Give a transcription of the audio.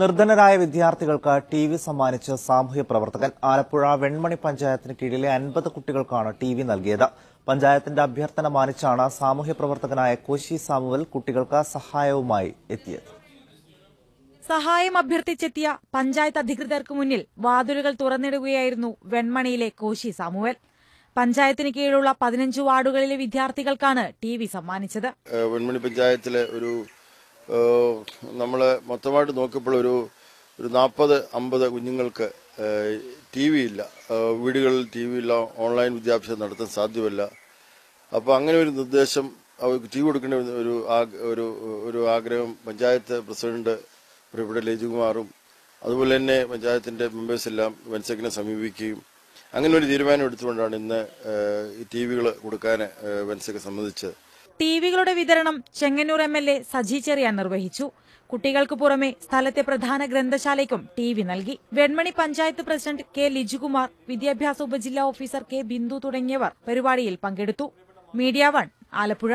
നിർധനരായ വിദ്യാർത്ഥികൾക്ക് T V സമ്മാനിച്ച സാമൂഹ്യ പ്രവർത്തകൻ ആലപ്പുഴ വെൺമണി പഞ്ചായത്തിന് കീഴിലെ അൻപത് കുട്ടികൾക്കാണ് ടി വി നൽകിയത് പഞ്ചായത്തിന്റെ അഭ്യർത്ഥന മാനിച്ചാണ് സാമൂഹ്യ പ്രവർത്തകനായ കോശി സാമുവൽ കുട്ടികൾക്ക് സഹായവുമായി എത്തിയത് സഹായം അഭ്യർത്ഥിച്ചെത്തിയ പഞ്ചായത്ത് അധികൃതർക്ക് മുന്നിൽ വാതിലുകൾ തുറന്നിടുകയായിരുന്നു വെൺമണിയിലെ കോശി സാമുവൽ പഞ്ചായത്തിന് കീഴിലുള്ള പതിനഞ്ച് വാർഡുകളിലെ വിദ്യാർത്ഥികൾക്കാണ് ടി വി സമ്മാനിച്ചത് വെൺമണി പഞ്ചായത്തിലെ ഒരു നമ്മൾ മൊത്തമായിട്ട് നോക്കിയപ്പോൾ ഒരു ഒരു നാൽപ്പത് അമ്പത് കുഞ്ഞുങ്ങൾക്ക് ടി വി ഇല്ല വീടുകളിൽ ടി വി ഇല്ല ഓൺലൈൻ വിദ്യാഭ്യാസം നടത്താൻ സാധ്യമല്ല അപ്പോൾ അങ്ങനെ ഒരു നിർദ്ദേശം അവർക്ക് ടി വി കൊടുക്കേണ്ട ഒരു ഒരു ഒരു ആഗ്രഹം പഞ്ചായത്ത് പ്രസിഡന്റ് പ്രിയപ്പെട്ട ലജികുമാറും അതുപോലെ തന്നെ പഞ്ചായത്തിൻ്റെ മെമ്പേഴ്സെല്ലാം വെൻസെക്കിനെ സമീപിക്കുകയും അങ്ങനെ ഒരു തീരുമാനം എടുത്തുകൊണ്ടാണ് ഇന്ന് ഈ ടി വികൾ കൊടുക്കാൻ വെൻസെക്ക് സംബന്ധിച്ചത് ടിവികളുടെ വിതരണം Chengannur M L A Saji Cherian നിർവഹിച്ചു കുട്ടികൾക്ക് പുറമെ സ്ഥലത്തെ പ്രധാന ഗ്രന്ഥശാലയ്ക്കും ടി വി നൽകി വെൺമണി പഞ്ചായത്ത് പ്രസിഡന്റ് കെ ലിജുകുമാർ വിദ്യാഭ്യാസ ഉപജില്ലാ ഓഫീസർ കെ ബിന്ദു തുടങ്ങിയവർ പരിപാടിയിൽ പങ്കെടുത്തു മീഡിയ വൺ ആലപ്പുഴ